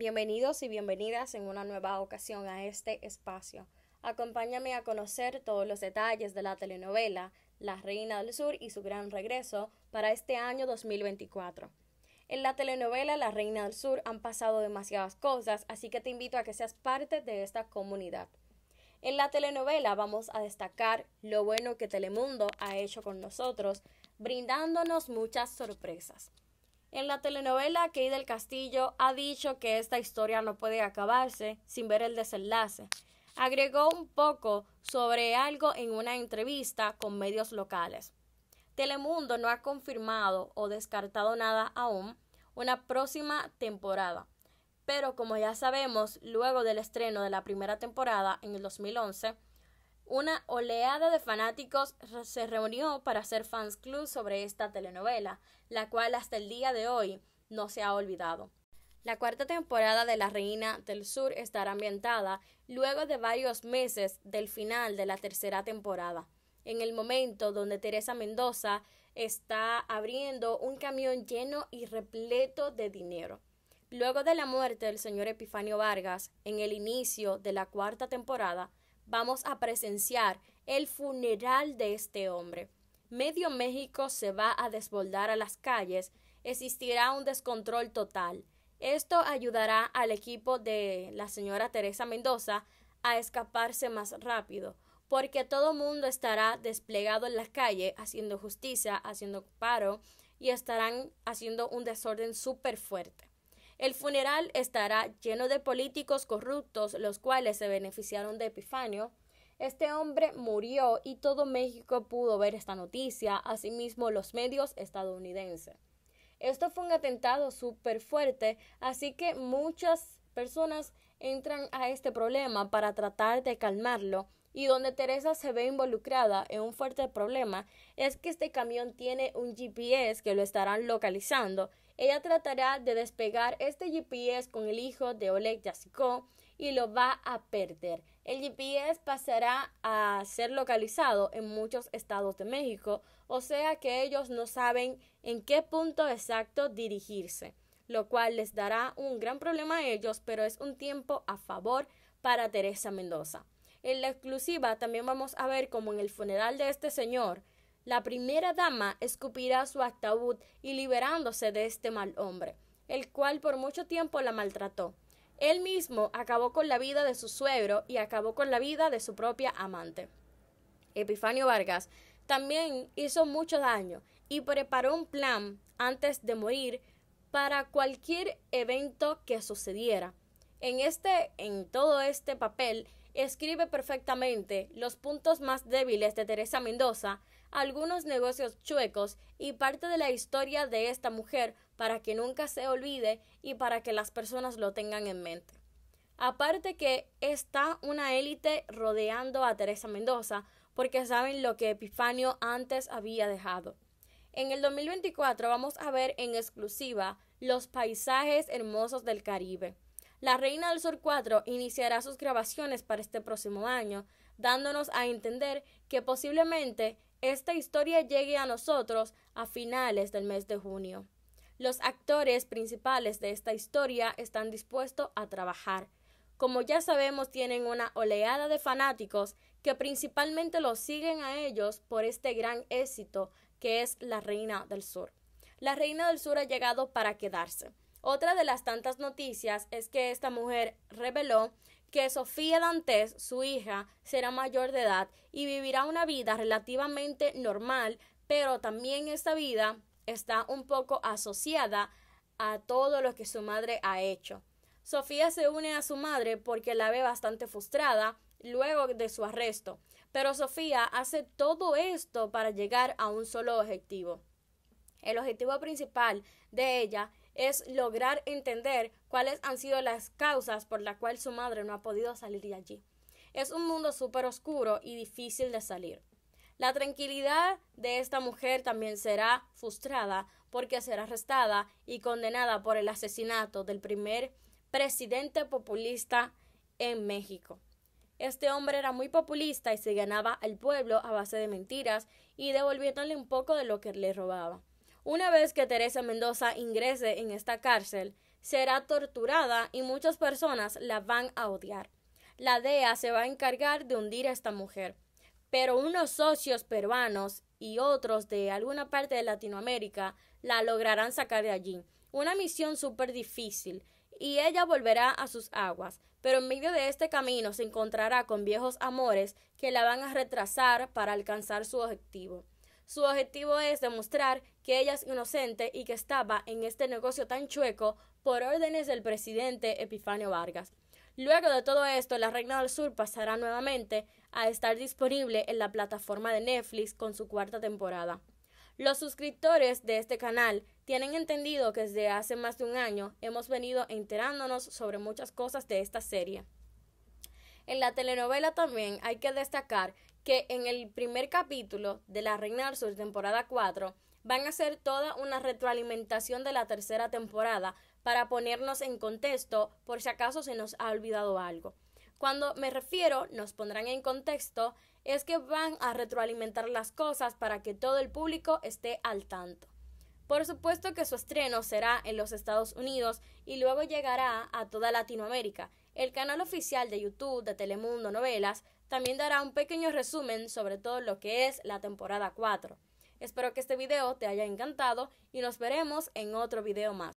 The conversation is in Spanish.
Bienvenidos y bienvenidas en una nueva ocasión a este espacio. Acompáñame a conocer todos los detalles de la telenovela La Reina del Sur y su gran regreso para este año 2024. En la telenovela La Reina del Sur han pasado demasiadas cosas, así que te invito a que seas parte de esta comunidad. En la telenovela vamos a destacar lo bueno que Telemundo ha hecho con nosotros, brindándonos muchas sorpresas. En la telenovela, Key del Castillo ha dicho que esta historia no puede acabarse sin ver el desenlace. Agregó un poco sobre algo en una entrevista con medios locales. Telemundo no ha confirmado o descartado nada aún una próxima temporada. Pero como ya sabemos, luego del estreno de la primera temporada en el 2011, una oleada de fanáticos se reunió para hacer fans club sobre esta telenovela, la cual hasta el día de hoy no se ha olvidado. La cuarta temporada de La Reina del Sur estará ambientada luego de varios meses del final de la tercera temporada, en el momento donde Teresa Mendoza está abriendo un camión lleno y repleto de dinero. Luego de la muerte del señor Epifanio Vargas, en el inicio de la cuarta temporada, vamos a presenciar el funeral de este hombre. Medio México se va a desbordar a las calles, existirá un descontrol total. Esto ayudará al equipo de la señora Teresa Mendoza a escaparse más rápido, porque todo mundo estará desplegado en las calles haciendo justicia, haciendo paro y estarán haciendo un desorden súper fuerte. El funeral estará lleno de políticos corruptos, los cuales se beneficiaron de Epifanio. Este hombre murió y todo México pudo ver esta noticia, asimismo los medios estadounidenses. Esto fue un atentado super fuerte, así que muchas personas entran a este problema para tratar de calmarlo y donde Teresa se ve involucrada en un fuerte problema es que este camión tiene un GPS que lo estarán localizando. Ella tratará de despegar este GPS con el hijo de Oleg Yasikov y lo va a perder. El GPS pasará a ser localizado en muchos estados de México, o sea que ellos no saben en qué punto exacto dirigirse, lo cual les dará un gran problema a ellos, pero es un tiempo a favor para Teresa Mendoza. En la exclusiva también vamos a ver cómo en el funeral de este señor, la primera dama escupirá su ataúd y liberándose de este mal hombre, el cual por mucho tiempo la maltrató. Él mismo acabó con la vida de su suegro y acabó con la vida de su propia amante. Epifanio Vargas también hizo mucho daño y preparó un plan antes de morir para cualquier evento que sucediera. En este en todo este papel escribe perfectamente los puntos más débiles de Teresa Mendoza, algunos negocios chuecos y parte de la historia de esta mujer para que nunca se olvide y para que las personas lo tengan en mente. Aparte que está una élite rodeando a Teresa Mendoza porque saben lo que Epifanio antes había dejado. En el 2024 vamos a ver en exclusiva los paisajes hermosos del Caribe. La Reina del Sur 4 iniciará sus grabaciones para este próximo año, dándonos a entender que posiblemente esta historia llegue a nosotros a finales del mes de junio. Los actores principales de esta historia están dispuestos a trabajar. Como ya sabemos, tienen una oleada de fanáticos que principalmente los siguen a ellos por este gran éxito que es La Reina del Sur. La Reina del Sur ha llegado para quedarse. Otra de las tantas noticias es que esta mujer reveló que Sofía Dantes, su hija, será mayor de edad y vivirá una vida relativamente normal, pero también esta vida está un poco asociada a todo lo que su madre ha hecho. Sofía se une a su madre porque la ve bastante frustrada luego de su arresto, pero Sofía hace todo esto para llegar a un solo objetivo. El objetivo principal de ella es lograr entender cuáles han sido las causas por las cuales su madre no ha podido salir de allí. Es un mundo súper oscuro y difícil de salir. La tranquilidad de esta mujer también será frustrada porque será arrestada y condenada por el asesinato del primer presidente populista en México. Este hombre era muy populista y se ganaba al pueblo a base de mentiras y devolviéndole un poco de lo que le robaba. Una vez que Teresa Mendoza ingrese en esta cárcel, será torturada y muchas personas la van a odiar. La DEA se va a encargar de hundir a esta mujer, pero unos socios peruanos y otros de alguna parte de Latinoamérica la lograrán sacar de allí. Una misión súper difícil, y ella volverá a sus aguas, pero en medio de este camino se encontrará con viejos amores que la van a retrasar para alcanzar su objetivo. Su objetivo es demostrar que ella es inocente y que estaba en este negocio tan chueco por órdenes del presidente Epifanio Vargas. Luego de todo esto, La Reina del Sur pasará nuevamente a estar disponible en la plataforma de Netflix con su cuarta temporada. Los suscriptores de este canal tienen entendido que desde hace más de un año hemos venido enterándonos sobre muchas cosas de esta serie. En la telenovela también hay que destacar que en el primer capítulo de La Reina del Sur, temporada 4, van a hacer toda una retroalimentación de la tercera temporada para ponernos en contexto por si acaso se nos ha olvidado algo. Cuando me refiero, nos pondrán en contexto, es que van a retroalimentar las cosas para que todo el público esté al tanto. Por supuesto que su estreno será en los Estados Unidos y luego llegará a toda Latinoamérica, el canal oficial de YouTube de Telemundo Novelas también dará un pequeño resumen sobre todo lo que es la temporada 4. Espero que este video te haya encantado y nos veremos en otro video más.